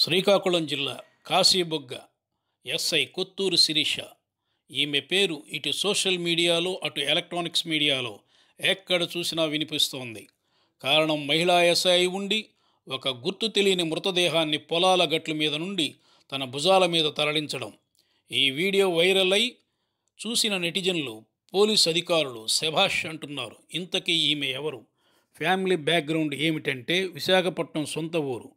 శ్రీకాకుళం జిల్లా కాశీబొగ్గ ఎస్ఐ కొత్తూరు శిరీష ఈమె పేరు ఇటు సోషల్ మీడియాలో అటు ఎలక్ట్రానిక్స్ మీడియాలో ఎక్కడ చూసినా వినిపిస్తోంది కారణం మహిళా ఎస్ఐ ఉండి ఒక గుర్తు తెలియని మృతదేహాన్ని పొలాల గట్ల మీద నుండి తన భుజాల మీద తరలించడం ఈ వీడియో వైరల్ అయి చూసిన నెటిజన్లు పోలీస్ అధికారులు శభాష్ అంటున్నారు ఇంతకీ ఈమె ఎవరు ఫ్యామిలీ బ్యాక్గ్రౌండ్ ఏమిటంటే విశాఖపట్నం సొంత ఊరు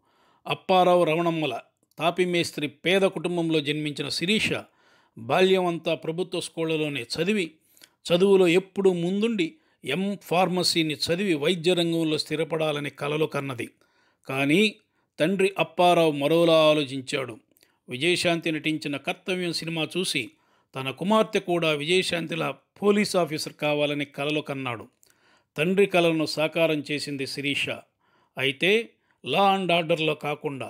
అప్పారావు రవణమ్మల తాపిమేస్త్రి పేద కుటుంబంలో జన్మించిన శిరీష బాల్యం అంతా ప్రభుత్వ స్కూళ్లలోనే చదివి చదువులో ఎప్పుడూ ముందుండి ఎం ఫార్మసీని చదివి వైద్య రంగంలో స్థిరపడాలని కలలు కన్నది కానీ తండ్రి అప్పారావు మరోలా ఆలోచించాడు విజయశాంతి నటించిన కర్తవ్యం సినిమా చూసి తన కుమార్తె కూడా విజయశాంతిలా పోలీస్ ఆఫీసర్ కావాలని కలలు కన్నాడు తండ్రి కలను సాకారం చేసింది శిరీష అయితే లా అండ్ ఆర్డర్లో కాకుండా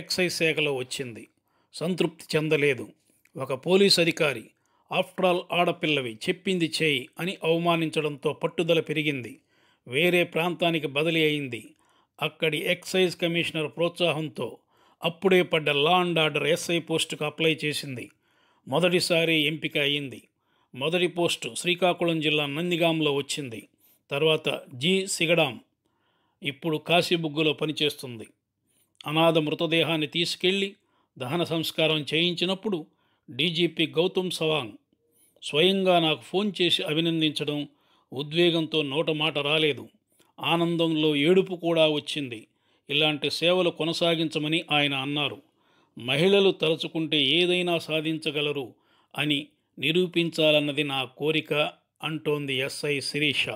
ఎక్సైజ్ శాఖలో వచ్చింది సంతృప్తి చెందలేదు ఒక పోలీస్ అధికారి ఆఫ్టర్ ఆల్ ఆడపిల్లవి చెప్పింది చేయి అని అవమానించడంతో పట్టుదల పెరిగింది వేరే ప్రాంతానికి బదిలీ అయింది అక్కడి ఎక్సైజ్ కమిషనర్ ప్రోత్సాహంతో అప్పుడే పడ్డ లా అండ్ ఆర్డర్ ఎస్ఐ పోస్టుకు అప్లై చేసింది మొదటిసారి ఎంపిక అయింది మొదటి పోస్టు శ్రీకాకుళం జిల్లా నందిగాంలో వచ్చింది తర్వాత జి సిగడాం ఇప్పుడు కాశీబుగ్గులో పనిచేస్తుంది అనాథ మృతదేహాన్ని తీసుకెళ్లి దహన సంస్కారం చేయించినప్పుడు డీజీపీ గౌతమ్ సవాంగ్ స్వయంగా నాకు ఫోన్ చేసి అభినందించడం ఉద్వేగంతో నోటమాట రాలేదు ఆనందంలో ఏడుపు కూడా వచ్చింది ఇలాంటి సేవలు కొనసాగించమని ఆయన అన్నారు మహిళలు తలుచుకుంటే ఏదైనా సాధించగలరు అని నిరూపించాలన్నది నా కోరిక అంటోంది ఎస్ఐ శిరీష